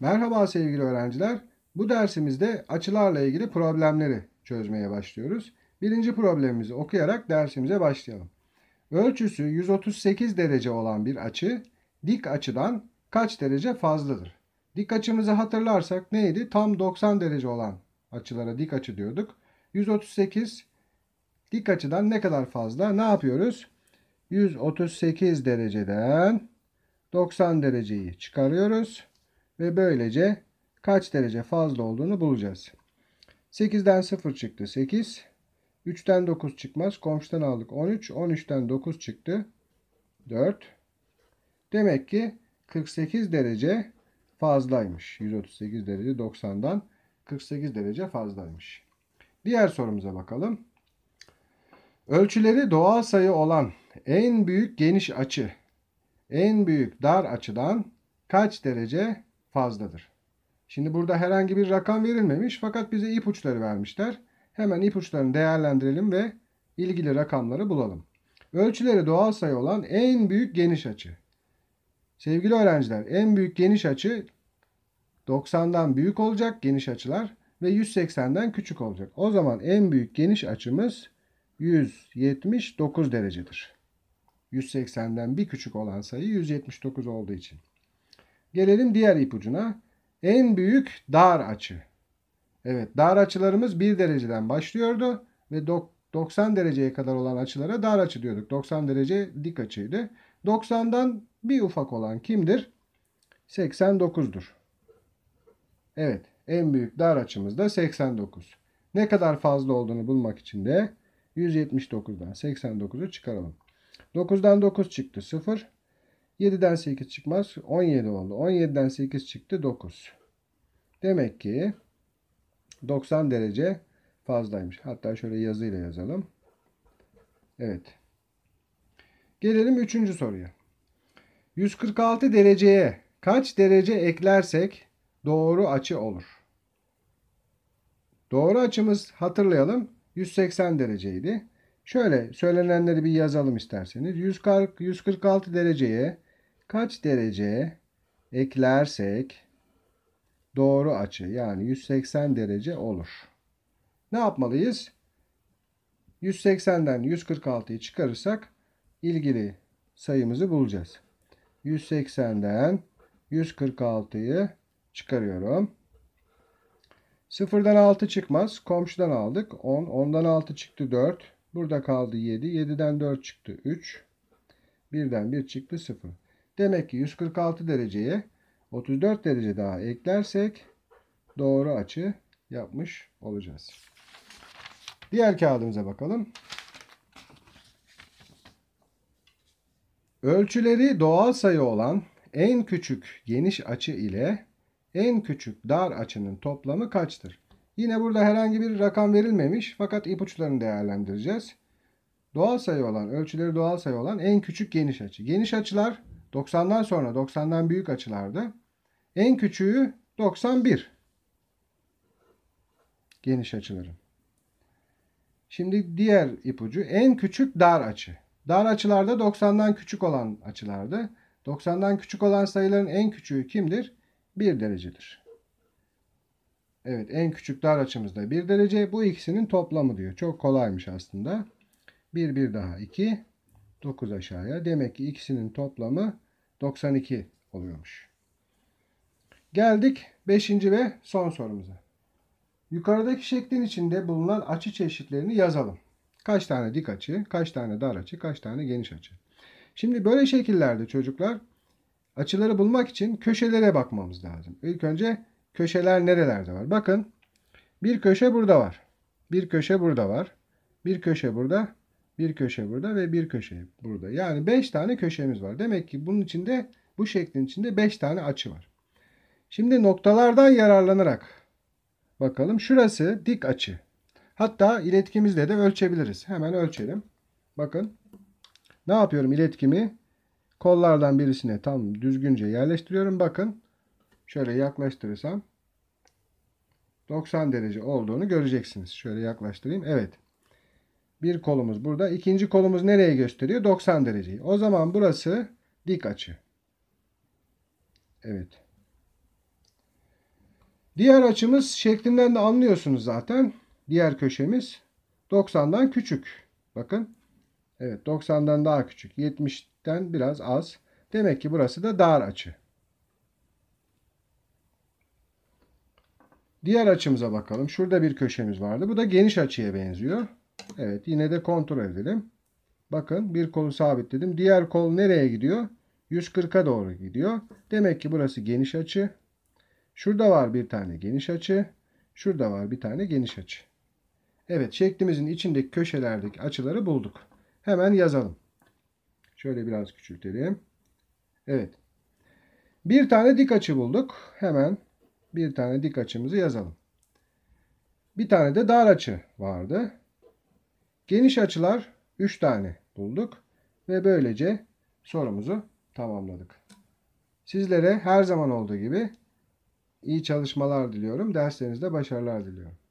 Merhaba sevgili öğrenciler. Bu dersimizde açılarla ilgili problemleri çözmeye başlıyoruz. Birinci problemimizi okuyarak dersimize başlayalım. Ölçüsü 138 derece olan bir açı dik açıdan kaç derece fazladır? Dik açımızı hatırlarsak neydi? Tam 90 derece olan açılara dik açı diyorduk. 138 dik açıdan ne kadar fazla? Ne yapıyoruz? 138 dereceden 90 dereceyi çıkarıyoruz ve böylece kaç derece fazla olduğunu bulacağız. 8'den 0 çıktı 8. 3'ten 9 çıkmaz. Komşudan aldık 13. 13'ten 9 çıktı 4. Demek ki 48 derece fazlaymış. 138 derece 90'dan 48 derece fazlaymış. Diğer sorumuza bakalım. Ölçüleri doğal sayı olan en büyük geniş açı en büyük dar açıdan kaç derece fazladır. Şimdi burada herhangi bir rakam verilmemiş fakat bize ipuçları vermişler. Hemen ipuçlarını değerlendirelim ve ilgili rakamları bulalım. Ölçüleri doğal sayı olan en büyük geniş açı. Sevgili öğrenciler en büyük geniş açı 90'dan büyük olacak geniş açılar ve 180'den küçük olacak. O zaman en büyük geniş açımız 179 derecedir. 180'den bir küçük olan sayı 179 olduğu için. Gelelim diğer ipucuna. En büyük dar açı. Evet dar açılarımız 1 dereceden başlıyordu ve 90 dereceye kadar olan açılara dar açı diyorduk. 90 derece dik açıydı. 90'dan bir ufak olan kimdir? 89'dur. Evet en büyük dar açımız da 89. Ne kadar fazla olduğunu bulmak için de 179'dan 89'u çıkaralım. 9'dan 9 çıktı 0. 7'den 8 çıkmaz. 17 oldu. 17'den 8 çıktı. 9. Demek ki 90 derece fazlaymış. Hatta şöyle yazıyla yazalım. Evet. Gelelim 3. soruya. 146 dereceye kaç derece eklersek doğru açı olur? Doğru açımız hatırlayalım 180 dereceydi. Şöyle söylenenleri bir yazalım isterseniz. 146 dereceye kaç derece eklersek doğru açı yani 180 derece olur. Ne yapmalıyız? 180'den 146'yı çıkarırsak ilgili sayımızı bulacağız. 180'den 146'yı çıkarıyorum. 0'dan 6 çıkmaz. Komşudan aldık. 10. 10'dan 6 çıktı 4. Burada kaldı 7. 7'den 4 çıktı 3. 1'den 1 çıktı 0. Demek ki 146 dereceye 34 derece daha eklersek doğru açı yapmış olacağız. Diğer kağıdımıza bakalım. Ölçüleri doğal sayı olan en küçük geniş açı ile en küçük dar açının toplamı kaçtır? Yine burada herhangi bir rakam verilmemiş fakat ipuçlarını değerlendireceğiz. Doğal sayı olan, ölçüleri doğal sayı olan en küçük geniş açı. Geniş açılar 90'dan sonra 90'dan büyük açılarda en küçüğü 91 geniş açıların. Şimdi diğer ipucu en küçük dar açı. Dar açılarda 90'dan küçük olan açılarda 90'dan küçük olan sayıların en küçüğü kimdir? 1 derecedir. Evet en küçük dar açımızda 1 derece. Bu ikisinin toplamı diyor. Çok kolaymış aslında. 1 1 daha 2 9 aşağıya. Demek ki ikisinin toplamı 92 oluyormuş. Geldik 5. ve son sorumuza. Yukarıdaki şeklin içinde bulunan açı çeşitlerini yazalım. Kaç tane dik açı, kaç tane dar açı, kaç tane geniş açı. Şimdi böyle şekillerde çocuklar açıları bulmak için köşelere bakmamız lazım. İlk önce köşeler nerelerde var? Bakın bir köşe burada var. Bir köşe burada var. Bir köşe burada. Bir köşe burada ve bir köşe burada. Yani 5 tane köşemiz var. Demek ki bunun içinde bu şeklin içinde 5 tane açı var. Şimdi noktalardan yararlanarak bakalım. Şurası dik açı. Hatta iletkimizle de ölçebiliriz. Hemen ölçelim. Bakın ne yapıyorum iletkimi? Kollardan birisine tam düzgünce yerleştiriyorum. Bakın şöyle yaklaştırırsam 90 derece olduğunu göreceksiniz. Şöyle yaklaştırayım. Evet. Bir kolumuz burada. İkinci kolumuz nereye gösteriyor? 90 dereceyi. O zaman burası dik açı. Evet. Diğer açımız şeklinden de anlıyorsunuz zaten. Diğer köşemiz 90'dan küçük. Bakın. Evet 90'dan daha küçük. 70'ten biraz az. Demek ki burası da dar açı. Diğer açımıza bakalım. Şurada bir köşemiz vardı. Bu da geniş açıya benziyor. Evet yine de kontrol edelim. Bakın bir kolu sabitledim. Diğer kol nereye gidiyor? 140'a doğru gidiyor. Demek ki burası geniş açı. Şurada var bir tane geniş açı. Şurada var bir tane geniş açı. Evet şeklimizin içindeki köşelerdeki açıları bulduk. Hemen yazalım. Şöyle biraz küçültelim. Evet. Bir tane dik açı bulduk. Hemen bir tane dik açımızı yazalım. Bir tane de dar açı vardı. Geniş açılar 3 tane bulduk ve böylece sorumuzu tamamladık. Sizlere her zaman olduğu gibi iyi çalışmalar diliyorum. Derslerinizde başarılar diliyorum.